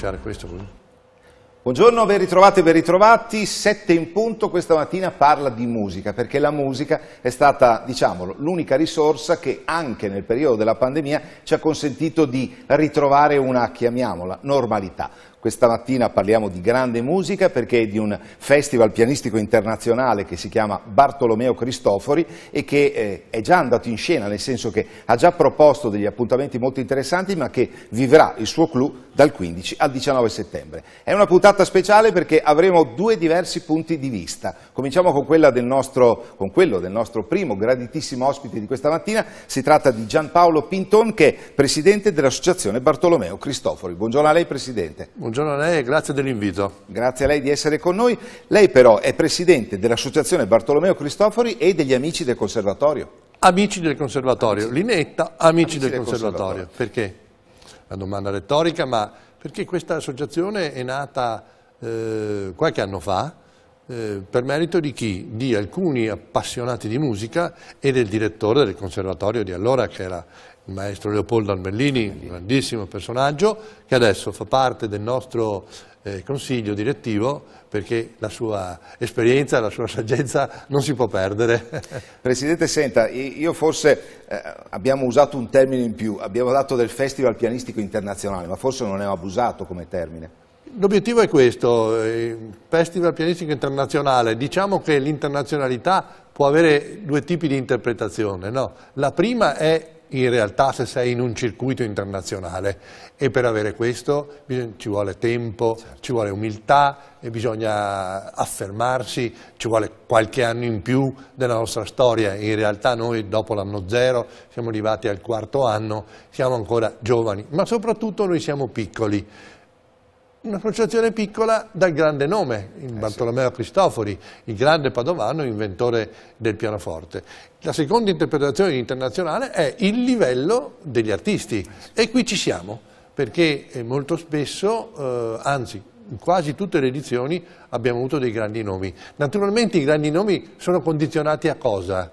lasciare questo così? Buongiorno, ben ritrovati e ben ritrovati. Sette in punto questa mattina parla di musica, perché la musica è stata, diciamolo, l'unica risorsa che anche nel periodo della pandemia ci ha consentito di ritrovare una, chiamiamola, normalità. Questa mattina parliamo di grande musica perché è di un festival pianistico internazionale che si chiama Bartolomeo Cristofori e che eh, è già andato in scena, nel senso che ha già proposto degli appuntamenti molto interessanti ma che vivrà il suo clou dal 15 al 19 settembre. È una puntata speciale perché avremo due diversi punti di vista. Cominciamo con, del nostro, con quello del nostro primo graditissimo ospite di questa mattina, si tratta di Gianpaolo Pinton che è presidente dell'associazione Bartolomeo Cristofori. Buongiorno a lei Presidente. Buongiorno. Buongiorno a lei e grazie dell'invito. Grazie a lei di essere con noi. Lei però è presidente dell'associazione Bartolomeo Cristofori e degli amici del conservatorio. Amici del conservatorio, amici. Linetta, amici, amici del, del conservatorio. conservatorio. Perché? Una domanda retorica, ma perché questa associazione è nata eh, qualche anno fa eh, per merito di chi? Di alcuni appassionati di musica e del direttore del conservatorio di allora che era il maestro Leopoldo Armellini, un grandissimo personaggio che adesso fa parte del nostro eh, consiglio direttivo perché la sua esperienza, la sua saggezza non si può perdere. Presidente, senta, io forse eh, abbiamo usato un termine in più, abbiamo dato del Festival Pianistico Internazionale, ma forse non è abusato come termine. L'obiettivo è questo, eh, Festival Pianistico Internazionale, diciamo che l'internazionalità può avere due tipi di interpretazione, no? la prima è in realtà se sei in un circuito internazionale e per avere questo ci vuole tempo, certo. ci vuole umiltà, bisogna affermarsi, ci vuole qualche anno in più della nostra storia, in realtà noi dopo l'anno zero siamo arrivati al quarto anno, siamo ancora giovani, ma soprattutto noi siamo piccoli. Un'associazione piccola dal grande nome, eh Bartolomeo Cristofori, il grande padovano inventore del pianoforte. La seconda interpretazione internazionale è il livello degli artisti eh e qui ci siamo perché eh, molto spesso, eh, anzi in quasi tutte le edizioni abbiamo avuto dei grandi nomi. Naturalmente i grandi nomi sono condizionati a cosa?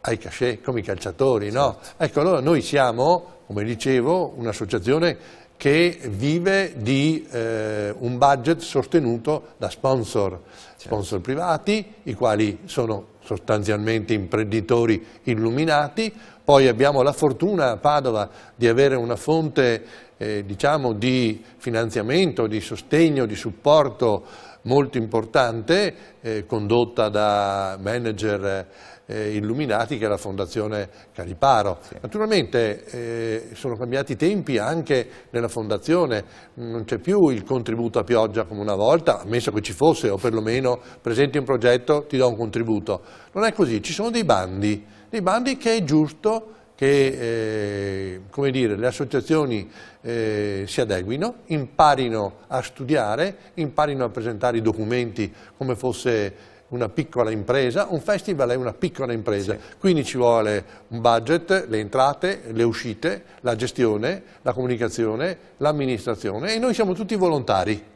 Ai cachet, come i calciatori, no? Certo. Ecco, allora noi siamo, come dicevo, un'associazione che vive di eh, un budget sostenuto da sponsor, certo. sponsor privati, i quali sono sostanzialmente imprenditori illuminati, poi abbiamo la fortuna a Padova di avere una fonte eh, diciamo, di finanziamento, di sostegno, di supporto molto importante eh, condotta da manager eh, illuminati che è la Fondazione Cariparo. Sì. Naturalmente eh, sono cambiati i tempi anche nella Fondazione, non c'è più il contributo a pioggia come una volta, ammesso che ci fosse o perlomeno presenti un progetto ti do un contributo. Non è così, ci sono dei bandi, dei bandi che è giusto che eh, dire, le associazioni eh, si adeguino, imparino a studiare, imparino a presentare i documenti come fosse una piccola impresa, un festival è una piccola impresa, sì. quindi ci vuole un budget, le entrate, le uscite, la gestione, la comunicazione, l'amministrazione e noi siamo tutti volontari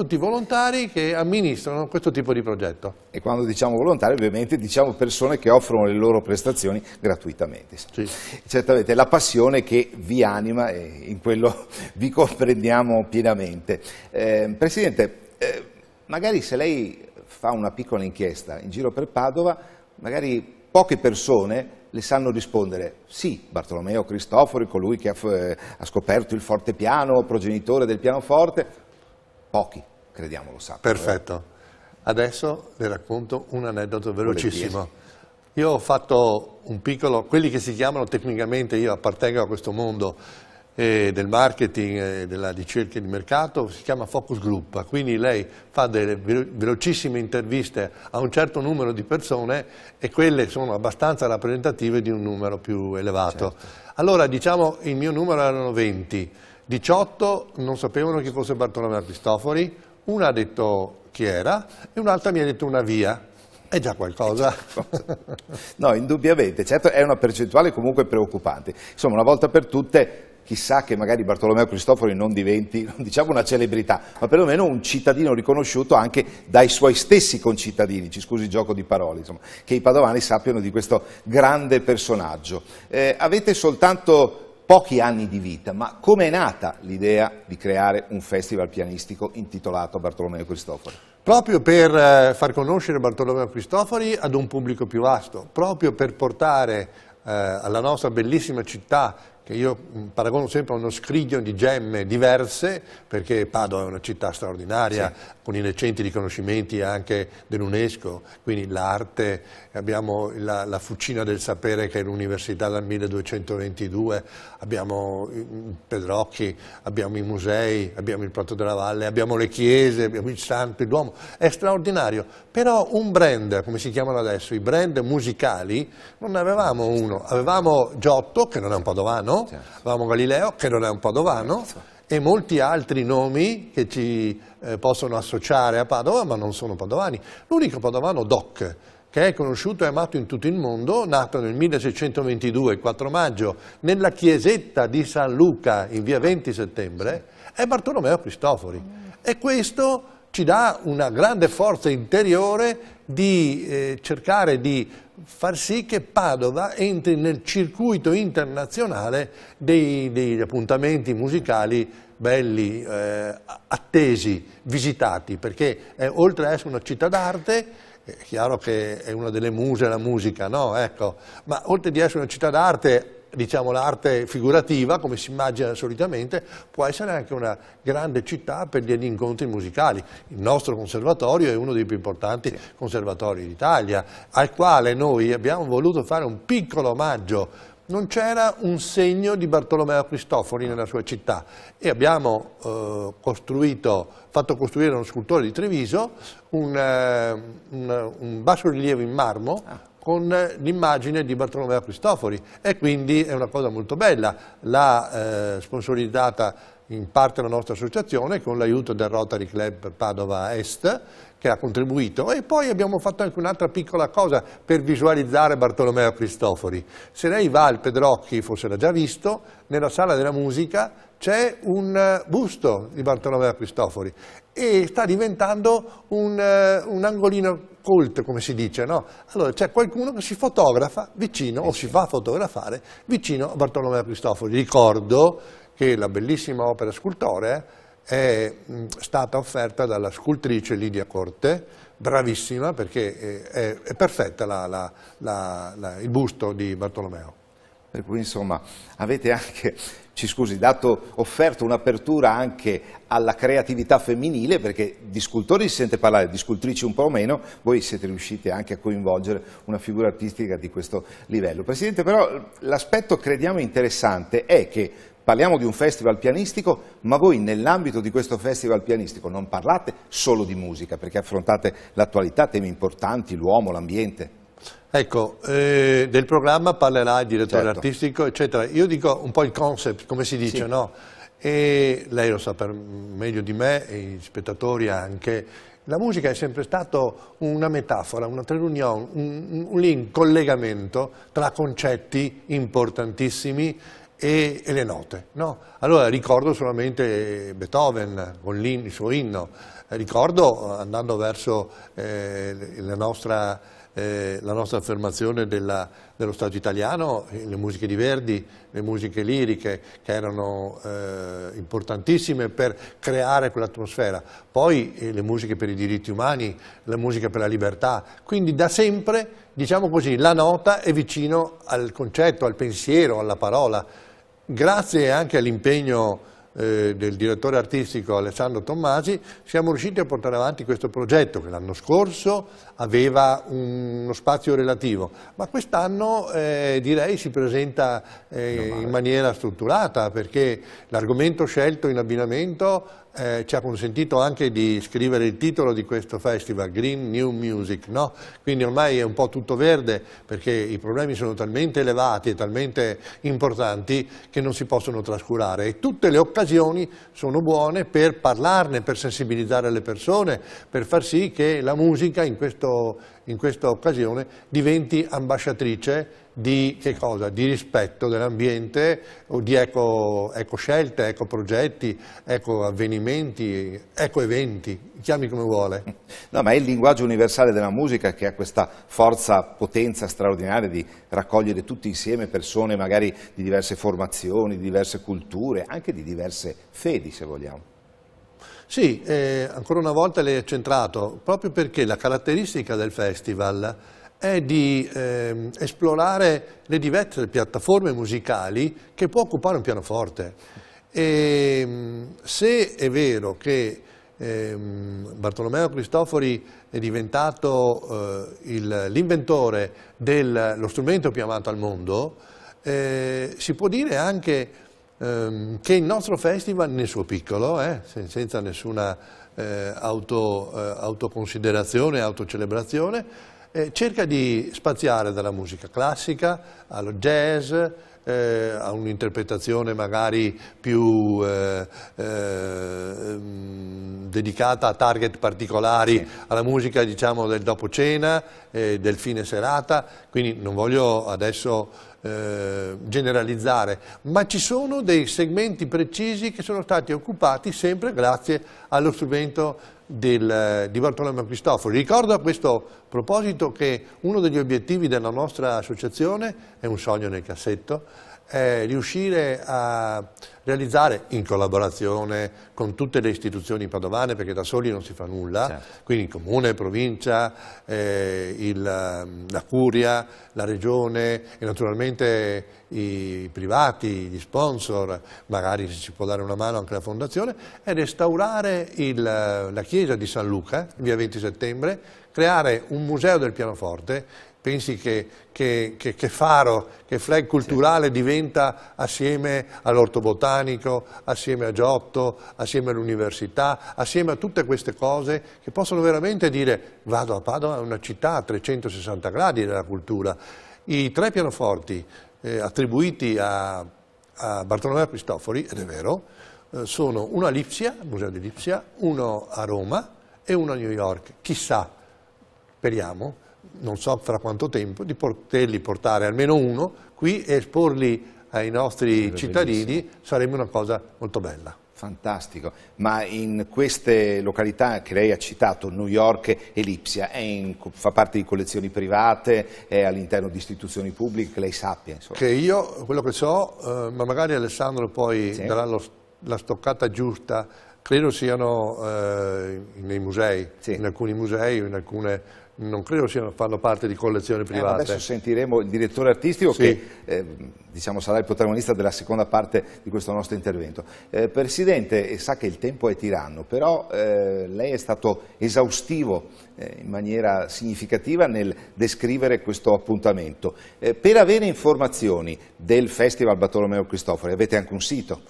tutti volontari che amministrano questo tipo di progetto. E quando diciamo volontari ovviamente diciamo persone che offrono le loro prestazioni gratuitamente. Sì. Certamente è la passione che vi anima e in quello vi comprendiamo pienamente. Eh, Presidente, eh, magari se lei fa una piccola inchiesta in giro per Padova, magari poche persone le sanno rispondere sì, Bartolomeo Cristofori, colui che ha, eh, ha scoperto il forte piano, progenitore del pianoforte, pochi crediamo lo sappiano. Perfetto. Eh. Adesso le racconto un aneddoto velocissimo. Io ho fatto un piccolo, quelli che si chiamano tecnicamente, io appartengo a questo mondo eh, del marketing, eh, della ricerca di mercato, si chiama Focus Group, quindi lei fa delle velocissime interviste a un certo numero di persone e quelle sono abbastanza rappresentative di un numero più elevato. Certo. Allora diciamo il mio numero erano 20, 18 non sapevano chi fosse Bartolomeo Cristofori, una ha detto chi era e un'altra mi ha detto una via. È già qualcosa. no, indubbiamente, certo è una percentuale comunque preoccupante. Insomma, una volta per tutte, chissà che magari Bartolomeo Cristofori non diventi, non diciamo una celebrità, ma perlomeno un cittadino riconosciuto anche dai suoi stessi concittadini, ci scusi il gioco di parole, insomma, che i padovani sappiano di questo grande personaggio. Eh, avete soltanto pochi anni di vita, ma come è nata l'idea di creare un festival pianistico intitolato Bartolomeo Cristofori? Proprio per eh, far conoscere Bartolomeo Cristofori ad un pubblico più vasto, proprio per portare eh, alla nostra bellissima città che io paragono sempre a uno scrigno di gemme diverse, perché Padova è una città straordinaria, sì. con i recenti riconoscimenti anche dell'UNESCO, quindi l'arte, abbiamo la, la, Fucina del Sapere che è l'università dal 1222, abbiamo Pedrocchi, abbiamo i musei, abbiamo il Prato della Valle, abbiamo le chiese, abbiamo il Santo, il Duomo, è straordinario, però un brand, come si chiamano adesso, i brand musicali, non ne avevamo uno, avevamo Giotto, che non è un padovano, Galileo, Ramo certo. Galileo, che non è un padovano, certo. e molti altri nomi che ci eh, possono associare a Padova, ma non sono padovani. L'unico padovano Doc, che è conosciuto e amato in tutto il mondo, nato nel 1622, 4 maggio, nella chiesetta di San Luca, in via 20 settembre, è Bartolomeo Cristofori. E questo ci dà una grande forza interiore di eh, cercare di far sì che Padova entri nel circuito internazionale dei, degli appuntamenti musicali belli, eh, attesi, visitati, perché eh, oltre ad essere una città d'arte, è chiaro che è una delle muse la musica, no? Ecco, ma oltre ad essere una città d'arte diciamo, l'arte figurativa, come si immagina solitamente, può essere anche una grande città per gli incontri musicali. Il nostro conservatorio è uno dei più importanti conservatori d'Italia, al quale noi abbiamo voluto fare un piccolo omaggio non c'era un segno di Bartolomeo Cristofori nella sua città e abbiamo eh, costruito, fatto costruire uno scultore di Treviso un, eh, un, un bassorilievo in marmo ah con l'immagine di Bartolomeo Cristofori e quindi è una cosa molto bella, l'ha eh, sponsorizzata in parte la nostra associazione con l'aiuto del Rotary Club Padova Est che ha contribuito e poi abbiamo fatto anche un'altra piccola cosa per visualizzare Bartolomeo Cristofori. Se lei va al Pedrocchi, forse l'ha già visto, nella sala della musica c'è un eh, busto di Bartolomeo Cristofori e sta diventando un, eh, un angolino cult, come si dice, no? Allora c'è qualcuno che si fotografa vicino, o si fa fotografare, vicino a Bartolomeo Cristofori. Ricordo che la bellissima opera scultorea eh, è mm, stata offerta dalla scultrice Lidia Corte, bravissima perché eh, è, è perfetta la, la, la, il busto di Bartolomeo. Per cui insomma avete anche ci scusi, dato, offerto un'apertura anche alla creatività femminile, perché di scultori si sente parlare, di scultrici un po' meno, voi siete riusciti anche a coinvolgere una figura artistica di questo livello. Presidente, però l'aspetto crediamo interessante è che parliamo di un festival pianistico, ma voi nell'ambito di questo festival pianistico non parlate solo di musica, perché affrontate l'attualità, temi importanti, l'uomo, l'ambiente. Ecco, eh, del programma parlerà il direttore certo. artistico, eccetera. Io dico un po' il concept, come si dice, sì. no? E lei lo sa meglio di me e gli spettatori anche. La musica è sempre stata una metafora, una trelunion, un, un, un collegamento tra concetti importantissimi e, e, le note. No? Allora ricordo solamente Beethoven con il suo inno, ricordo eh, andando verso eh, la nostra eh, la nostra affermazione della, dello Stato italiano, eh, le musiche di Verdi, le musiche liriche che erano eh, importantissime per creare quell'atmosfera, poi eh, le musiche per i diritti umani, la musica per la libertà, quindi da sempre diciamo così, la nota è vicino al concetto, al pensiero, alla parola, grazie anche all'impegno eh, del direttore artistico Alessandro Tommasi siamo riusciti a portare avanti questo progetto che l'anno scorso aveva un, uno spazio relativo, ma quest'anno eh, direi si presenta eh, in maniera strutturata perché l'argomento scelto in abbinamento eh, ci ha consentito anche di scrivere il titolo di questo festival, Green New Music, no? quindi ormai è un po' tutto verde perché i problemi sono talmente elevati e talmente importanti che non si possono trascurare e tutte le occasioni sono buone per parlarne, per sensibilizzare le persone, per far sì che la musica in questo in questa occasione diventi ambasciatrice di, di rispetto dell'ambiente, di eco, eco scelte, eco progetti, eco avvenimenti, eco eventi, chiami come vuole. No, ma è il linguaggio universale della musica che ha questa forza, potenza straordinaria di raccogliere tutti insieme persone magari di diverse formazioni, di diverse culture, anche di diverse fedi se vogliamo. Sì, eh, ancora una volta l'hai accentrato, proprio perché la caratteristica del festival è di eh, esplorare le diverse piattaforme musicali che può occupare un pianoforte. E, ehm, se è vero che eh, Bartolomeo Cristofori è diventato eh, l'inventore dello strumento più amato al mondo, eh, si può dire anche Ehm, che il nostro festival nel suo piccolo, eh, senza nessuna eh, auto, eh, autoconsiderazione, autocelebrazione, eh, cerca di spaziare dalla musica classica allo jazz, eh, a un'interpretazione magari più eh, mm, dedicata a target particolari, sì. alla musica diciamo, del dopo cena, del fine serata, quindi non voglio adesso eh, generalizzare, ma ci sono dei segmenti precisi che sono stati occupati sempre grazie allo strumento del, eh, di Bartolomeo Cristoforo. Ricordo a questo proposito che uno degli obiettivi della nostra associazione è un sogno nel cassetto, è riuscire a realizzare in collaborazione con tutte le istituzioni padovane perché da soli non si fa nulla, certo. quindi comune, provincia, eh, il, ehm, la curia, la regione e naturalmente i privati, gli sponsor, magari ci può dare una mano anche la fondazione, è restaurare il, la chiesa di San Luca, via 20 settembre, creare un museo del pianoforte pensi che, che, che, che faro, che flag culturale sì. diventa assieme all'orto botanico, assieme a Giotto, assieme all'università, assieme a tutte queste cose che possono veramente dire vado a Padova, è una città a 360 gradi della cultura. I tre pianoforti eh, attribuiti a, a Bartolomeo Cristofori, ed è vero, eh, sono uno a Lipsia, Museo di Lipsia, uno a Roma e uno a New York. Chissà, speriamo, non so fra quanto tempo, di poterli portare almeno uno qui e esporli ai nostri sarebbe cittadini bellissimo. sarebbe una cosa molto bella. Fantastico, ma in queste località che lei ha citato, New York e Lipsia, in, fa parte di collezioni private, è all'interno di istituzioni pubbliche, che lei sappia? Insomma. Che io, quello che so, eh, ma magari Alessandro poi sì. darà lo, la stoccata giusta, credo siano eh, nei musei, sì. in alcuni musei in alcune non credo siano, fanno parte di collezioni eh, private. Eh, adesso sentiremo il direttore artistico sì. che eh, diciamo, sarà il protagonista della seconda parte di questo nostro intervento. Eh, Presidente, eh, sa che il tempo è tiranno, però eh, lei è stato esaustivo in maniera significativa nel descrivere questo appuntamento. per avere informazioni del Festival Bartolomeo Cristofori avete anche un sito?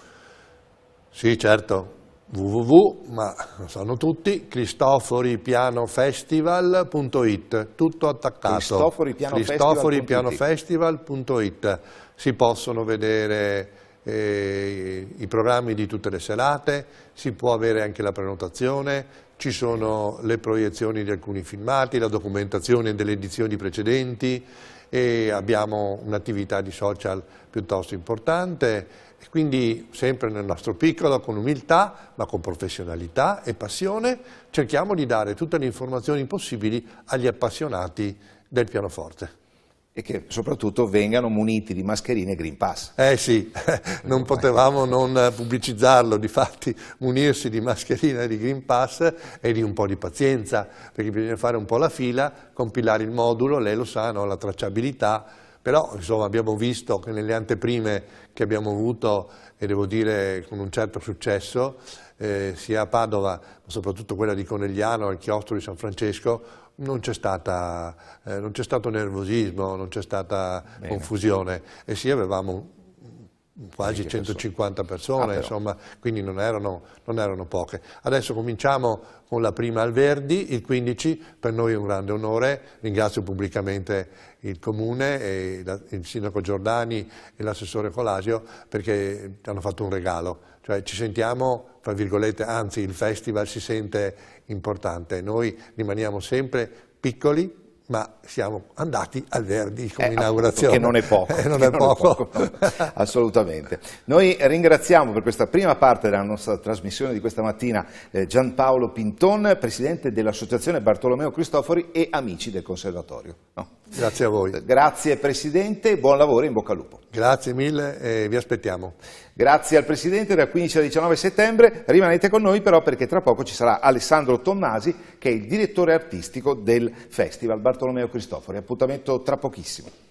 Sì, certo, www, ma lo sanno tutti, cristoforipianofestival.it, tutto attaccato, cristoforipianofestival.it, si possono vedere eh, i programmi di tutte le serate, si può avere anche la prenotazione, ci sono le proiezioni di alcuni filmati, la documentazione delle edizioni precedenti e abbiamo un'attività di social piuttosto importante e quindi sempre nel nostro piccolo, con umiltà, ma con professionalità e passione, cerchiamo di dare tutte le informazioni possibili agli appassionati del pianoforte e che soprattutto vengano muniti di mascherine e Green Pass. Eh sì, non potevamo non pubblicizzarlo, di fatti munirsi di mascherine e di Green Pass e di un po' di pazienza, perché bisogna fare un po' la fila, compilare il modulo, lei lo sa, no? la tracciabilità, però insomma, abbiamo visto che nelle anteprime che abbiamo avuto, e devo dire con un certo successo, eh, sia a Padova, ma soprattutto quella di Conegliano, al chiostro di San Francesco, non c'è eh, stato nervosismo, non c'è stata Bene. confusione e sì avevamo quasi 150 persone, ah, insomma, quindi non erano, non erano, poche. Adesso cominciamo con la prima al Verdi, il 15, per noi è un grande onore, ringrazio pubblicamente il Comune, la, il Sindaco Giordani e l'assessore Colasio perché hanno fatto un regalo, cioè ci sentiamo, tra virgolette, anzi il festival si sente importante, noi rimaniamo sempre piccoli ma siamo andati al Verdi come eh, inaugurazione. che non è poco. Eh, non è poco. è poco assolutamente. Noi ringraziamo per questa prima parte della nostra trasmissione di questa mattina eh, Giampaolo Pinton, presidente dell'Associazione Bartolomeo Cristofori e amici del Conservatorio. No. Grazie a voi. Grazie Presidente, buon lavoro e in bocca al lupo. Grazie mille e vi aspettiamo. Grazie al Presidente, dal 15 al 19 settembre rimanete con noi però perché tra poco ci sarà Alessandro Tommasi che è il direttore artistico del Festival Bartolomeo. Bartolomeo Cristofori. Appuntamento tra pochissimo.